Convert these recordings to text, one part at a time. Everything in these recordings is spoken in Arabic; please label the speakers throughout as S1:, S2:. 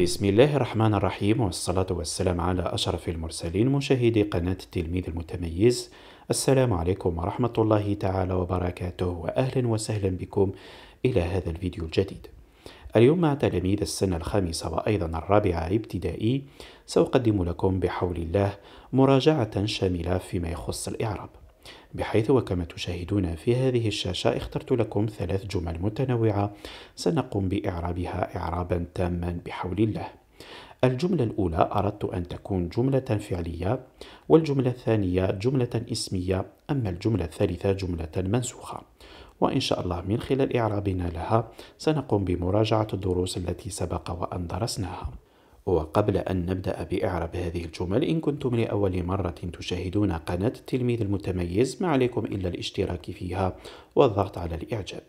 S1: بسم الله الرحمن الرحيم والصلاة والسلام على أشرف المرسلين مشاهدي قناة التلميذ المتميز السلام عليكم ورحمة الله تعالى وبركاته وأهلا وسهلا بكم إلى هذا الفيديو الجديد اليوم مع تلاميذ السنة الخامسة وأيضا الرابعة ابتدائي سأقدم لكم بحول الله مراجعة شاملة فيما يخص الإعراب بحيث وكما تشاهدون في هذه الشاشة اخترت لكم ثلاث جمل متنوعة سنقوم بإعرابها إعرابا تاما بحول الله الجملة الأولى أردت أن تكون جملة فعلية والجملة الثانية جملة اسمية أما الجملة الثالثة جملة منسوخة وإن شاء الله من خلال إعرابنا لها سنقوم بمراجعة الدروس التي سبق وأن درسناها وقبل أن نبدأ بإعراب هذه الجمل إن كنتم لأول مرة تشاهدون قناة التلميذ المتميز ما عليكم إلا الاشتراك فيها والضغط على الإعجاب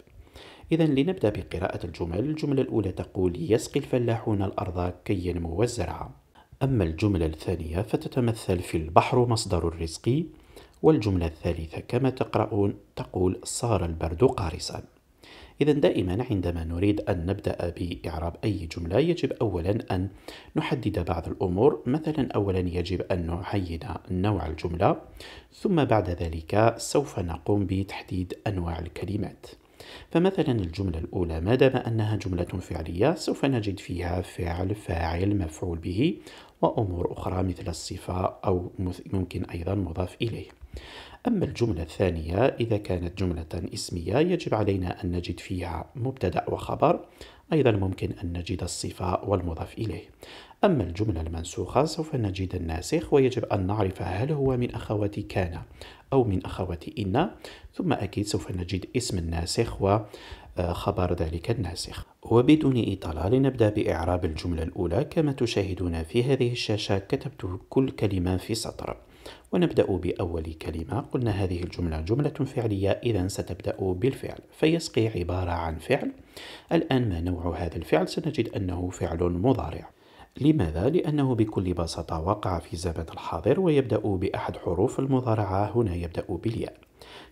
S1: إذا لنبدأ بقراءة الجمل الجملة الأولى تقول يسقي الفلاحون الأرض كي ينمو الزرع أما الجملة الثانية فتتمثل في البحر مصدر الرزق والجملة الثالثة كما تقرؤون تقول صار البرد قارصا إذا دائما عندما نريد أن نبدأ بإعراب أي جملة يجب أولا أن نحدد بعض الأمور مثلا أولا يجب أن نعين نوع الجملة ثم بعد ذلك سوف نقوم بتحديد أنواع الكلمات فمثلا الجملة الأولى ما دام أنها جملة فعلية سوف نجد فيها فعل فاعل مفعول به وأمور أخرى مثل الصفة أو ممكن أيضا مضاف إليه أما الجملة الثانية إذا كانت جملة اسمية يجب علينا أن نجد فيها مبتدأ وخبر أيضا ممكن أن نجد الصفة والمضاف إليه أما الجملة المنسوخة سوف نجد الناسخ ويجب أن نعرف هل هو من أخوات كان أو من أخوات إن ثم أكيد سوف نجد اسم الناسخ و آه، خبر ذلك الناسخ وبدون إطالة لنبدأ بإعراب الجملة الأولى كما تشاهدون في هذه الشاشة كتبت كل كلمة في سطر ونبدأ بأول كلمة قلنا هذه الجملة جملة فعلية إذا ستبدأ بالفعل فيسقي عبارة عن فعل الآن ما نوع هذا الفعل سنجد أنه فعل مضارع لماذا؟ لأنه بكل بساطة وقع في زمن الحاضر ويبدأ بأحد حروف المضارعة هنا يبدأ بالياء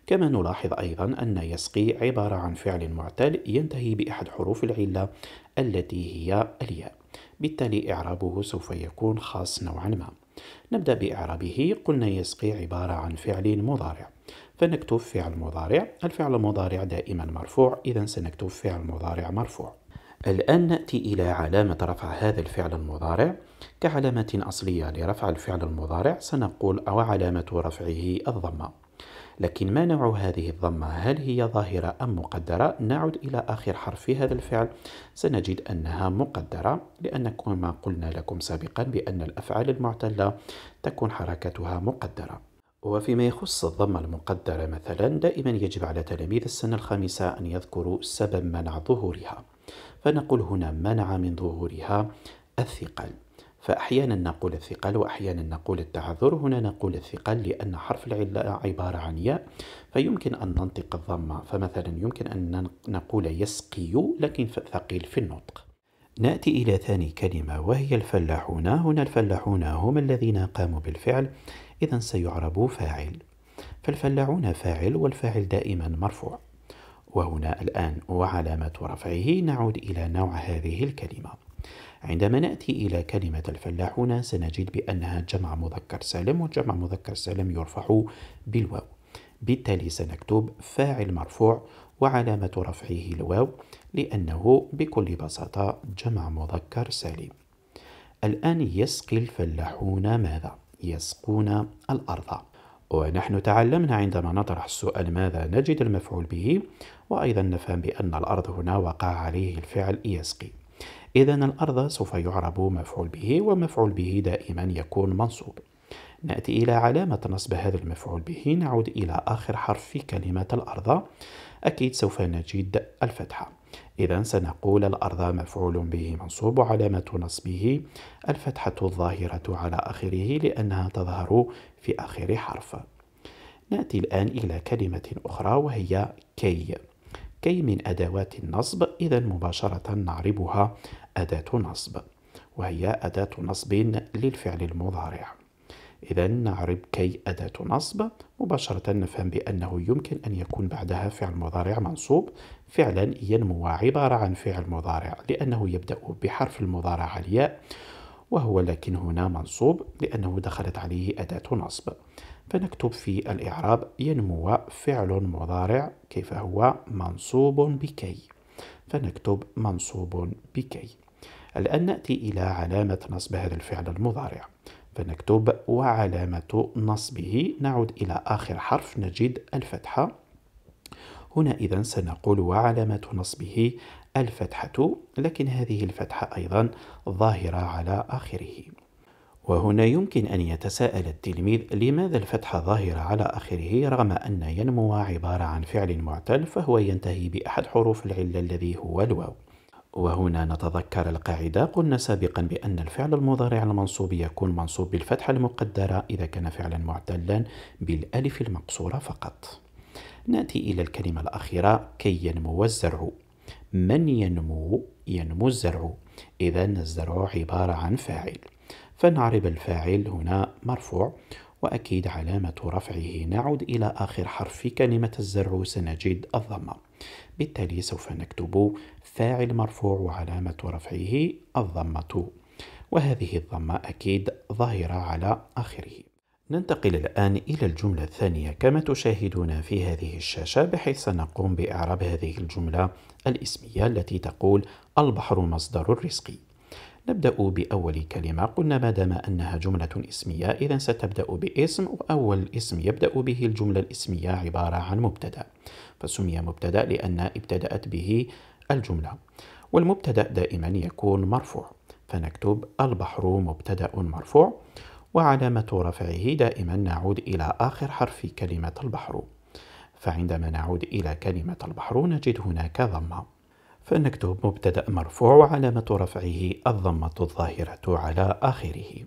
S1: كما نلاحظ أيضا أن يسقي عبارة عن فعل معتل ينتهي بأحد حروف العلة التي هي الياء بالتالي إعرابه سوف يكون خاص نوعا ما نبدأ بإعرابه قلنا يسقي عبارة عن فعل مضارع فنكتب فعل مضارع الفعل المضارع دائما مرفوع إذا سنكتب فعل مضارع مرفوع الآن نأتي إلى علامة رفع هذا الفعل المضارع كعلامة أصلية لرفع الفعل المضارع سنقول وعلامة رفعه الضمة لكن ما نوع هذه الضمة هل هي ظاهرة أم مقدرة نعود إلى آخر حرف في هذا الفعل سنجد أنها مقدرة لأن كما قلنا لكم سابقا بأن الأفعال المعتلة تكون حركتها مقدرة وفيما يخص الضمة المقدرة مثلا دائما يجب على تلاميذ السنة الخامسة أن يذكروا سبب منع ظهورها فنقول هنا منع من ظهورها الثقل فأحيانا نقول الثقل وأحيانا نقول التعذر هنا نقول الثقل لأن حرف العلة عبارة عن ياء فيمكن أن ننطق الضمة فمثلا يمكن أن نقول يسقي لكن ثقيل في النطق نأتي إلى ثاني كلمة وهي الفلاحون هنا الفلاحون هم الذين قاموا بالفعل إذا سيعرب فاعل فالفلاحون فاعل والفاعل دائما مرفوع وهنا الآن وعلامة رفعه نعود إلى نوع هذه الكلمة عندما نأتي إلى كلمة الفلاحون سنجد بأنها جمع مذكر سالم وجمع مذكر سالم يرفع بالواو بالتالي سنكتب فاعل مرفوع وعلامة رفعه الواو لأنه بكل بساطة جمع مذكر سالم الآن يسقي الفلاحون ماذا؟ يسقون الأرض ونحن تعلمنا عندما نطرح السؤال ماذا نجد المفعول به وأيضا نفهم بأن الأرض هنا وقع عليه الفعل يسقي إذا الأرض سوف يعرب مفعول به ومفعول به دائما يكون منصوب نأتي إلى علامة نصب هذا المفعول به نعود إلى آخر حرف في كلمة الأرض أكيد سوف نجد الفتحة إذا سنقول الأرض مفعول به منصوب وعلامة نصبه الفتحة الظاهرة على آخره لأنها تظهر في آخر حرف نأتي الآن إلى كلمة أخرى وهي كي كي من أدوات النصب إذا مباشرة نعربها أداة نصب وهي أداة نصب للفعل المضارع إذا نعرب كي أداة نصب مباشرة نفهم بأنه يمكن أن يكون بعدها فعل مضارع منصوب فعلا ينمو عبارة عن فعل مضارع لأنه يبدأ بحرف المضارع الياء وهو لكن هنا منصوب لأنه دخلت عليه أداة نصب فنكتب في الإعراب ينمو فعل مضارع كيف هو منصوب بكي فنكتب منصوب بكي الآن نأتي إلى علامة نصب هذا الفعل المضارع فنكتب وعلامة نصبه نعود إلى آخر حرف نجد الفتحة هنا إذا سنقول وعلامة نصبه الفتحة لكن هذه الفتحة أيضا ظاهرة على آخره وهنا يمكن أن يتساءل التلميذ لماذا الفتحة ظاهرة على آخره رغم أن ينمو عبارة عن فعل معتل فهو ينتهي بأحد حروف العلة الذي هو الواو وهنا نتذكر القاعدة قلنا سابقا بأن الفعل المضارع المنصوب يكون منصوب بالفتحة المقدرة إذا كان فعلا معتلا بالألف المقصورة فقط نأتي إلى الكلمة الأخيرة كي ينمو الزرع من ينمو ينمو الزرع إذا الزرع عبارة عن فاعل فنعرب الفاعل هنا مرفوع وأكيد علامة رفعه نعود إلى آخر حرف في كلمة الزر سنجد الضمة بالتالي سوف نكتب فاعل مرفوع وعلامة رفعه الضمة وهذه الضمة أكيد ظاهرة على آخره ننتقل الآن إلى الجملة الثانية كما تشاهدون في هذه الشاشة بحيث سنقوم بإعراب هذه الجملة الإسمية التي تقول البحر مصدر الرزق نبدأ بأول كلمة قلنا ما دام أنها جملة اسمية إذا ستبدأ باسم وأول اسم يبدأ به الجملة الاسمية عبارة عن مبتدأ فسمي مبتدأ لأن ابتدأت به الجملة والمبتدأ دائما يكون مرفوع فنكتب البحر مبتدأ مرفوع وعلامة رفعه دائما نعود إلى آخر حرف كلمة البحر فعندما نعود إلى كلمة البحر نجد هناك ضمة فنكتب مبتدأ مرفوع وعلامة رفعه الضمة الظاهرة على آخره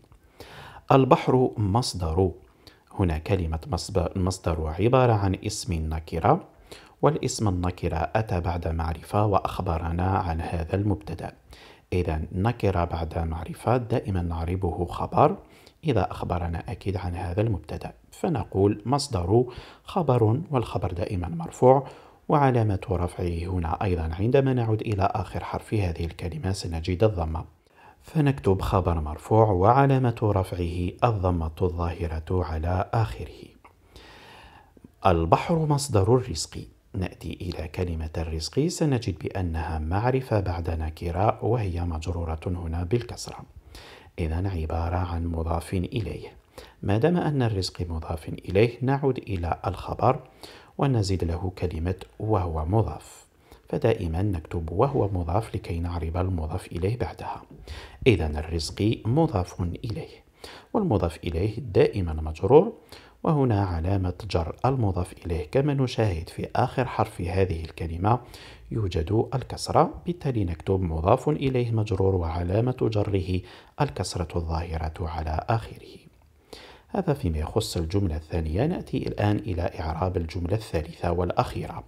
S1: البحر مصدر هنا كلمة مصدر عبارة عن اسم نكرة والاسم النكرة أتى بعد معرفة وأخبرنا عن هذا المبتدأ إذا نكرة بعد معرفة دائما نعربه خبر إذا أخبرنا أكيد عن هذا المبتدأ فنقول مصدر خبر والخبر دائما مرفوع وعلامة رفعه هنا أيضا عندما نعود إلى آخر حرف هذه الكلمة سنجد الضمة فنكتب خبر مرفوع وعلامة رفعه الضمة الظاهرة على آخره البحر مصدر الرزق نأتي إلى كلمة الرزق سنجد بأنها معرفة بعد نكرة وهي مجرورة هنا بالكسرة إذا عبارة عن مضاف إليه ما دام أن الرزق مضاف إليه نعود إلى الخبر ونزيد له كلمة وهو مضاف فدائما نكتب وهو مضاف لكي نعرب المضاف إليه بعدها إذا الرزق مضاف إليه والمضاف إليه دائما مجرور وهنا علامة جر المضاف إليه كما نشاهد في آخر حرف هذه الكلمة يوجد الكسرة بالتالي نكتب مضاف إليه مجرور وعلامة جره الكسرة الظاهرة على آخره هذا فيما يخص الجملة الثانية نأتي الآن إلى إعراب الجملة الثالثة والأخيرة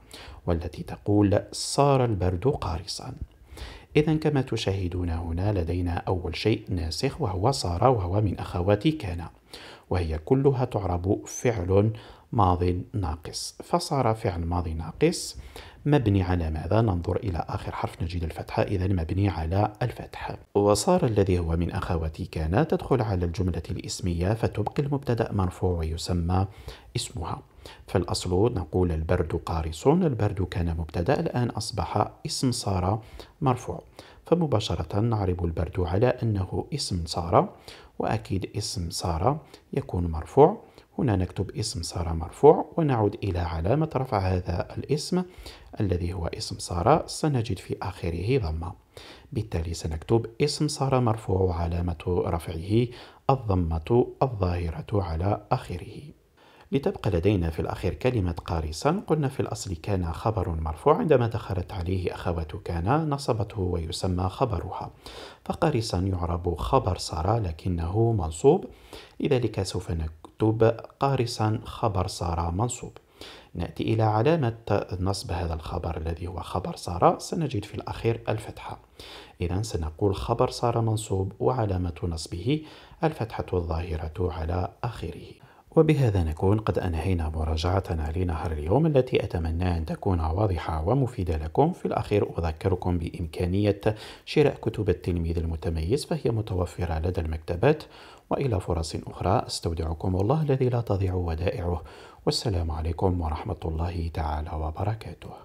S1: والتي تقول صار البرد قارصا إذا كما تشاهدون هنا لدينا أول شيء ناسخ وهو صار وهو من أخوات كان وهي كلها تعرب فعل ماض ناقص فصار فعل ماض ناقص مبني على ماذا ننظر إلى آخر حرف نجد الفتحة إذا مبني على الفتح وصار الذي هو من أخواتي كان تدخل على الجملة الإسمية فتبقي المبتدأ مرفوع ويسمى اسمها فالأصل نقول البرد قارصون البرد كان مبتدأ الآن أصبح اسم صار مرفوع فمباشرة نعرب البرد على أنه اسم صار وأكيد اسم صار يكون مرفوع هنا نكتب اسم سارة مرفوع ونعود إلى علامة رفع هذا الاسم الذي هو اسم سارة سنجد في آخره ضمة بالتالي سنكتب اسم سارة مرفوع وعلامة رفعه الضمة الظاهرة على آخره لتبقى لدينا في الأخير كلمة قارصا قلنا في الأصل كان خبر مرفوع عندما دخلت عليه أخوات كان نصبته ويسمى خبرها فقارصا يعرب خبر سارة لكنه منصوب لذلك سوف نكتب اكتب قارصا خبر سارة منصوب نأتي إلى علامة نصب هذا الخبر الذي هو خبر سارة سنجد في الأخير الفتحة إذا سنقول خبر سارة منصوب وعلامة نصبه الفتحة الظاهرة على آخره وبهذا نكون قد أنهينا مراجعتنا لنهار اليوم التي أتمنى أن تكون واضحة ومفيدة لكم في الأخير أذكركم بإمكانية شراء كتب التلميذ المتميز فهي متوفرة لدى المكتبات وإلى فرص أخرى أستودعكم الله الذي لا تضيع ودائعه والسلام عليكم ورحمة الله تعالى وبركاته